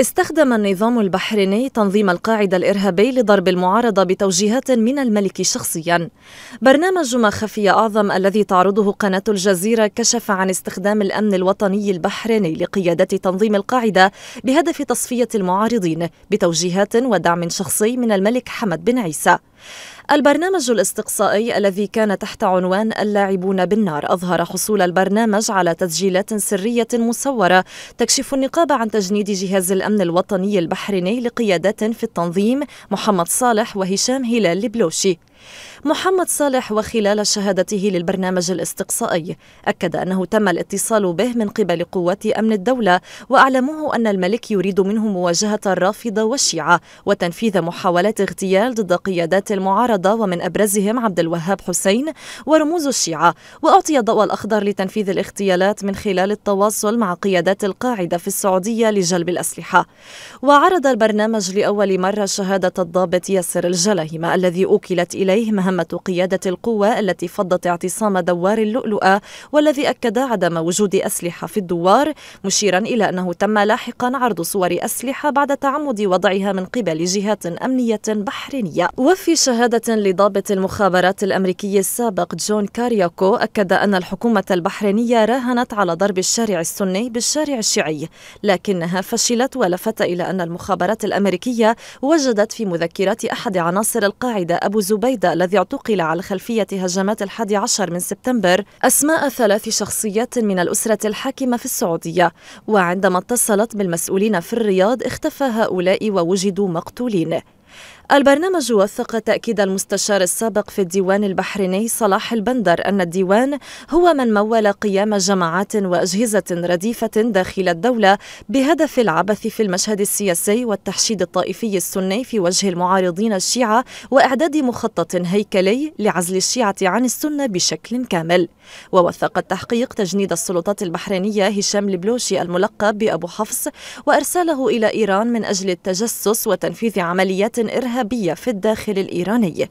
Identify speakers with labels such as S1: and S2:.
S1: استخدم النظام البحريني تنظيم القاعدة الإرهابي لضرب المعارضة بتوجيهات من الملك شخصيا برنامج ما خفي أعظم الذي تعرضه قناة الجزيرة كشف عن استخدام الأمن الوطني البحريني لقيادة تنظيم القاعدة بهدف تصفية المعارضين بتوجيهات ودعم شخصي من الملك حمد بن عيسى البرنامج الاستقصائي الذي كان تحت عنوان اللاعبون بالنار أظهر حصول البرنامج على تسجيلات سرية مصورة تكشف النقاب عن تجنيد جهاز الأمن الوطني البحريني لقيادات في التنظيم محمد صالح وهشام هلال البلوشي محمد صالح وخلال شهادته للبرنامج الاستقصائي أكد أنه تم الاتصال به من قبل قوات أمن الدولة وأعلموه أن الملك يريد منه مواجهة الرافضة والشيعة وتنفيذ محاولات اغتيال ضد قيادات المعارضة ومن أبرزهم عبد الوهاب حسين ورموز الشيعة وأعطي الضوء الأخضر لتنفيذ الاغتيالات من خلال التواصل مع قيادات القاعدة في السعودية لجلب الأسلحة وعرض البرنامج لأول مرة شهادة الضابط ياسر الجلهمة الذي أوكلت إلى إليه مهمة قيادة القوة التي فضت اعتصام دوار اللؤلؤة والذي أكد عدم وجود أسلحة في الدوار مشيرا إلى أنه تم لاحقا عرض صور أسلحة بعد تعمد وضعها من قبل جهات أمنية بحرينية وفي شهادة لضابط المخابرات الأمريكي السابق جون كارياكو أكد أن الحكومة البحرينية راهنت على ضرب الشارع السني بالشارع الشيعي لكنها فشلت ولفت إلى أن المخابرات الأمريكية وجدت في مذكرات أحد عناصر القاعدة أبو زبيد بريدة الذي اعتقل على خلفية هجمات الحادي عشر من سبتمبر أسماء ثلاث شخصيات من الأسرة الحاكمة في السعودية وعندما اتصلت بالمسؤولين في الرياض اختفى هؤلاء ووجدوا مقتولين البرنامج وثق تأكيد المستشار السابق في الديوان البحريني صلاح البندر أن الديوان هو من مول قيام جماعات وأجهزة رديفة داخل الدولة بهدف العبث في المشهد السياسي والتحشيد الطائفي السني في وجه المعارضين الشيعة وإعداد مخطط هيكلي لعزل الشيعة عن السنة بشكل كامل ووثق التحقيق تجنيد السلطات البحرينية هشام البلوشي الملقب بأبو حفص وإرساله إلى إيران من أجل التجسس وتنفيذ عمليات إرهابية الإرهابية في الداخل الإيراني